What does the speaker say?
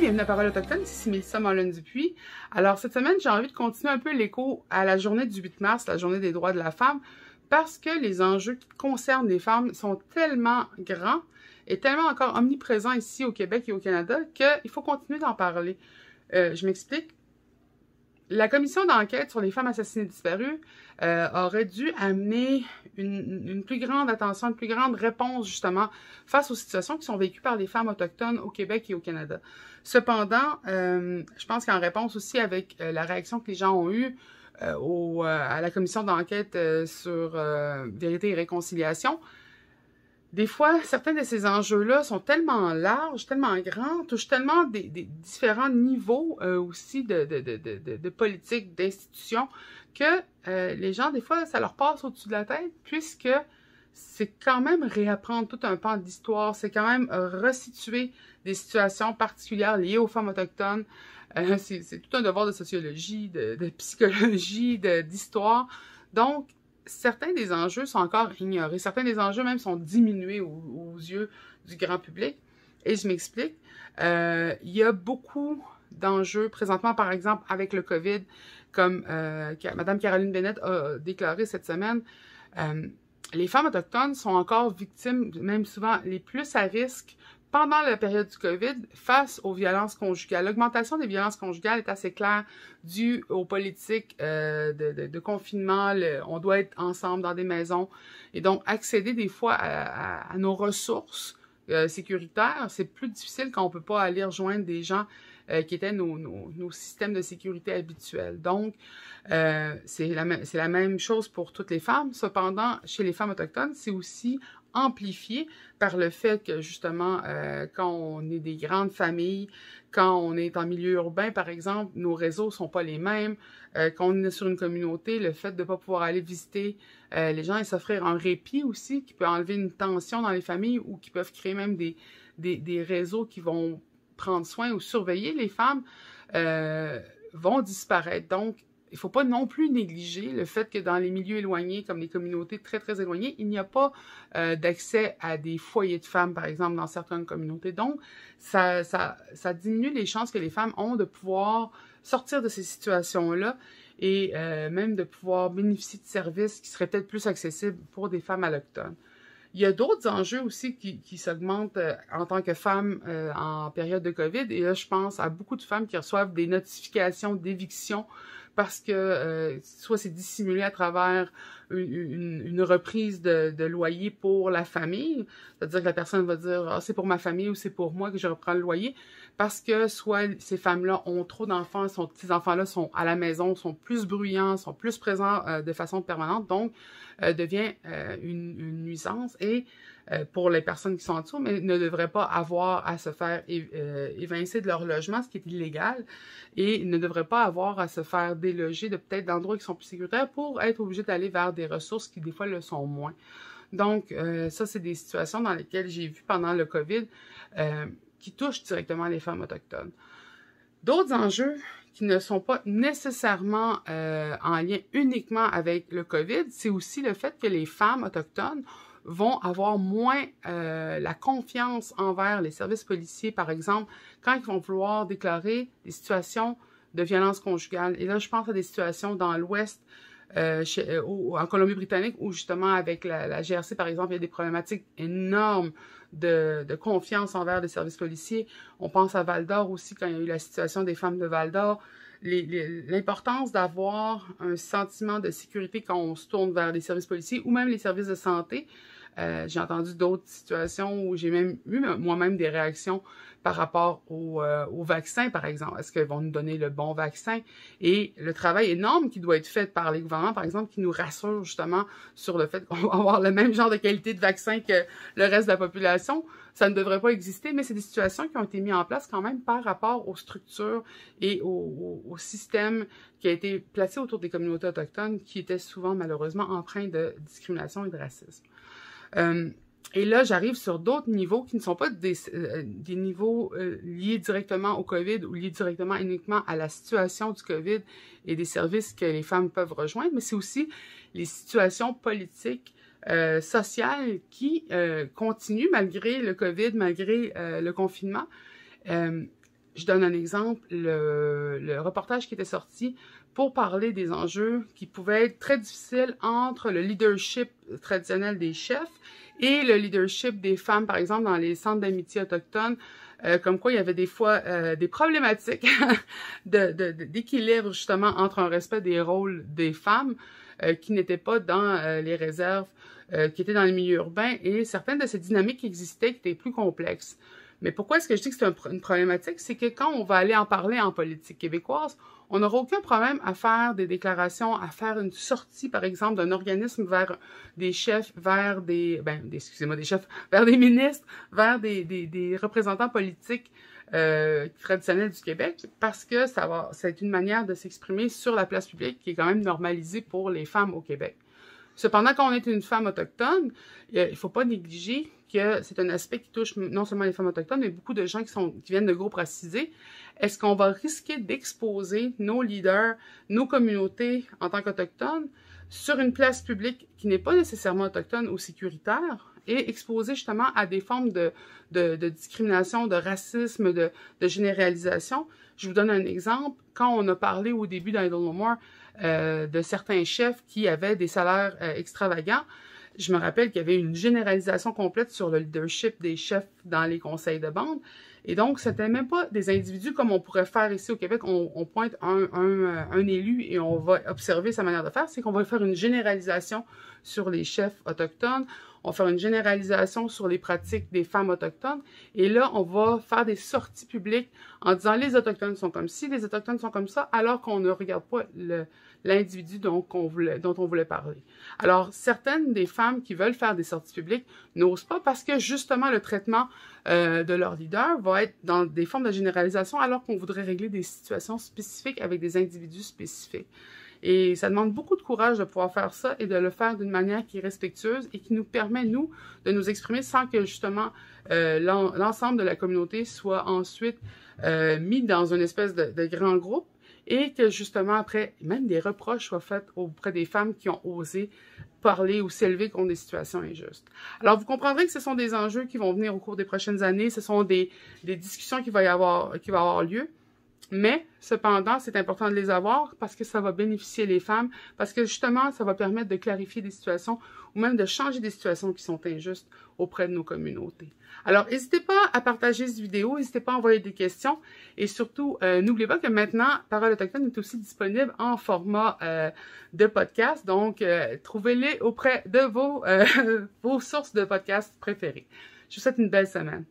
bienvenue à Parole Autochtone, ici Mélissa mollen dupuis Alors, cette semaine, j'ai envie de continuer un peu l'écho à la journée du 8 mars, la journée des droits de la femme, parce que les enjeux qui concernent les femmes sont tellement grands et tellement encore omniprésents ici au Québec et au Canada qu'il faut continuer d'en parler. Euh, je m'explique la commission d'enquête sur les femmes assassinées et disparues euh, aurait dû amener une, plus grande attention, une plus grande réponse justement face aux situations qui sont vécues par les femmes autochtones au Québec et au Canada. Cependant, euh, je pense qu'en réponse aussi avec euh, la réaction que les gens ont eue à la commission d'enquête sur vérité et réconciliation, des fois, certains de ces enjeux-là sont tellement larges, tellement grands, touchent tellement des, différents niveaux euh, aussi de, politique, d'institution, que euh, les gens, des fois, ça leur passe au-dessus de la tête, puisque c'est quand même réapprendre tout un pan d'histoire, c'est quand même euh, resituer des situations particulières liées aux femmes autochtones. c'est tout un devoir de sociologie, de, psychologie, d'histoire. Donc, certains des enjeux sont encore ignorés. Certains des enjeux même sont diminués aux, yeux du grand public. Et je m'explique. Euh, il y a beaucoup d'enjeux présentement, par exemple, avec le COVID, comme euh, Mme Caroline Bennett a déclaré cette semaine. Euh, les femmes autochtones sont encore victimes, même souvent les plus à risque pendant la période du COVID face aux violences conjugales. L'augmentation des violences conjugales est assez claire due aux politiques euh, de, confinement. on doit être ensemble dans des maisons. Et donc, accéder des fois à, nos ressources euh, sécuritaires, c'est plus difficile quand on ne peut pas aller rejoindre des gens euh, qui étaient nos, systèmes de sécurité habituels. Donc, c'est la, la, même chose pour toutes les femmes. Cependant, chez les femmes autochtones, c'est aussi amplifié par le fait que justement, euh, quand on est des grandes familles, quand on est en milieu urbain, par exemple, nos réseaux ne sont pas les mêmes. Euh, quand on est sur une communauté, le fait de ne pas pouvoir aller visiter euh, les gens et s'offrir un répit aussi, qui peut enlever une tension dans les familles ou qui peuvent créer même des, des réseaux qui vont prendre soin ou surveiller les femmes, vont disparaître. Donc, il ne faut pas non plus négliger le fait que dans les milieux éloignés, comme les communautés très, très éloignées, il n'y a pas euh, d'accès à des foyers de femmes, par exemple, dans certaines communautés. Donc, ça, diminue les chances que les femmes ont de pouvoir sortir de ces situations-là et euh, même de pouvoir bénéficier de services qui seraient peut-être plus accessibles pour des femmes alloctones. Il y a d'autres enjeux aussi qui, s'augmentent euh, en tant que femme en période de COVID. Et là, je pense à beaucoup de femmes qui reçoivent des notifications d'éviction parce que euh, soit c'est dissimulé à travers une, reprise de, loyer pour la famille, c'est-à-dire que la personne va dire ah, c'est pour ma famille ou c'est pour moi que je reprends le loyer, parce que soit ces femmes-là ont trop d'enfants, sont ces enfants-là sont à la maison, sont plus bruyants, sont plus présents euh, de façon permanente, donc euh, devient une, nuisance et euh, pour les personnes qui sont en dessous, mais ne devraient pas avoir à se faire euh, évincer de leur logement, ce qui est illégal, et ne devraient pas avoir à se faire déloger de peut-être d'endroits qui sont plus sécuritaires pour être obligés d'aller vers des ressources qui des fois le sont moins. Donc, euh, ça, c'est des situations dans lesquelles j'ai vu pendant le COVID qui touchent directement les femmes autochtones. D'autres enjeux qui ne sont pas nécessairement en lien uniquement avec le COVID, c'est aussi le fait que les femmes autochtones vont avoir moins euh, la confiance envers les services policiers, par exemple, quand ils vont vouloir déclarer des situations de violence conjugale. Et là, je pense à des situations dans l'Ouest, euh, euh, en Colombie-Britannique, où justement avec la, GRC, par exemple, il y a des problématiques énormes de, de confiance envers les services policiers. On pense à Val d'Or aussi, quand il y a eu la situation des femmes de Val d'Or. L'importance d'avoir un sentiment de sécurité quand on se tourne vers les services policiers ou même les services de santé, euh, j'ai entendu d'autres situations où j'ai même eu moi-même des réactions par rapport au, euh, vaccin, par exemple. Est-ce qu'ils vont nous donner le bon vaccin? Et le travail énorme qui doit être fait par les gouvernements, par exemple, qui nous rassure justement sur le fait qu'on va avoir le même genre de qualité de vaccin que le reste de la population, ça ne devrait pas exister, mais c'est des situations qui ont été mises en place quand même par rapport aux structures et au, au, système qui a été placé autour des communautés autochtones qui étaient souvent malheureusement train de discrimination et de racisme. Euh, et là, j'arrive sur d'autres niveaux qui ne sont pas des, euh, niveaux euh, liés directement au COVID ou liés directement uniquement à la situation du COVID et des services que les femmes peuvent rejoindre, mais c'est aussi les situations politiques, sociales qui continuent malgré le COVID, malgré le confinement. je donne un exemple, le, reportage qui était sorti pour parler des enjeux qui pouvaient être très difficiles entre le leadership traditionnel des chefs et le leadership des femmes, par exemple, dans les centres d'amitié autochtones, euh, comme quoi il y avait des fois euh, des problématiques d'équilibre, justement, entre un respect des rôles des femmes euh, qui n'étaient pas dans les réserves, qui étaient dans les milieux urbains, et certaines de ces dynamiques existaient qui étaient plus complexes. Mais pourquoi est-ce que je dis que c'est une problématique? C'est que quand on va aller en parler en politique québécoise, on n'aura aucun problème à faire des déclarations, à faire une sortie, par exemple, d'un organisme vers des chefs, vers des, ben, excusez-moi, des chefs, vers des ministres, vers des, représentants politiques euh, traditionnels du Québec, parce que ça va, c'est une manière de s'exprimer sur la place publique qui est quand même normalisée pour les femmes au Québec. Cependant, quand on est une femme autochtone, il ne faut pas négliger que c'est un aspect qui touche non seulement les femmes autochtones, mais beaucoup de gens qui, viennent de groupes racisés. Est-ce qu'on va risquer d'exposer nos leaders, nos communautés en tant qu'autochtones sur une place publique qui n'est pas nécessairement autochtone ou sécuritaire et exposer justement à des formes de, discrimination, de racisme, de, de, généralisation. Je vous donne un exemple. Quand on a parlé au début d'Idle No More euh, de certains chefs qui avaient des salaires euh, extravagants. Je me rappelle qu'il y avait une généralisation complète sur le leadership des chefs dans les conseils de bande. Et donc, ce n'était même pas des individus comme on pourrait faire ici au Québec. On, pointe un, euh, un, élu et on va observer sa manière de faire. C'est qu'on va faire une généralisation sur les chefs autochtones on va faire une généralisation sur les pratiques des femmes autochtones. Et là, on va faire des sorties publiques en disant les Autochtones sont comme ci, les Autochtones sont comme ça, alors qu'on ne regarde pas l'individu dont, dont on voulait parler. Alors, certaines des femmes qui veulent faire des sorties publiques n'osent pas parce que justement le traitement euh, de leur leader va être dans des formes de généralisation alors qu'on voudrait régler des situations spécifiques avec des individus spécifiques. Et ça demande beaucoup de courage de pouvoir faire ça et de le faire d'une manière qui est respectueuse et qui nous permet, nous, de nous exprimer sans que justement euh, l'ensemble de la communauté soit ensuite euh, mis dans une espèce de, grand groupe et que justement après, même des reproches soient faits auprès des femmes qui ont osé parler ou s'élever contre des situations injustes. Alors, vous comprendrez que ce sont des enjeux qui vont venir au cours des prochaines années, ce sont des, discussions qui vont avoir lieu. Mais, cependant, c'est important de les avoir parce que ça va bénéficier les femmes, parce que justement, ça va permettre de clarifier des situations ou même de changer des situations qui sont injustes auprès de nos communautés. Alors, n'hésitez pas à partager cette vidéo, n'hésitez pas à envoyer des questions et surtout, euh, n'oubliez pas que maintenant, Parole autochtone est aussi disponible en format euh, de podcast, donc euh, trouvez-les auprès de vos, vos sources de podcast préférées. Je vous souhaite une belle semaine.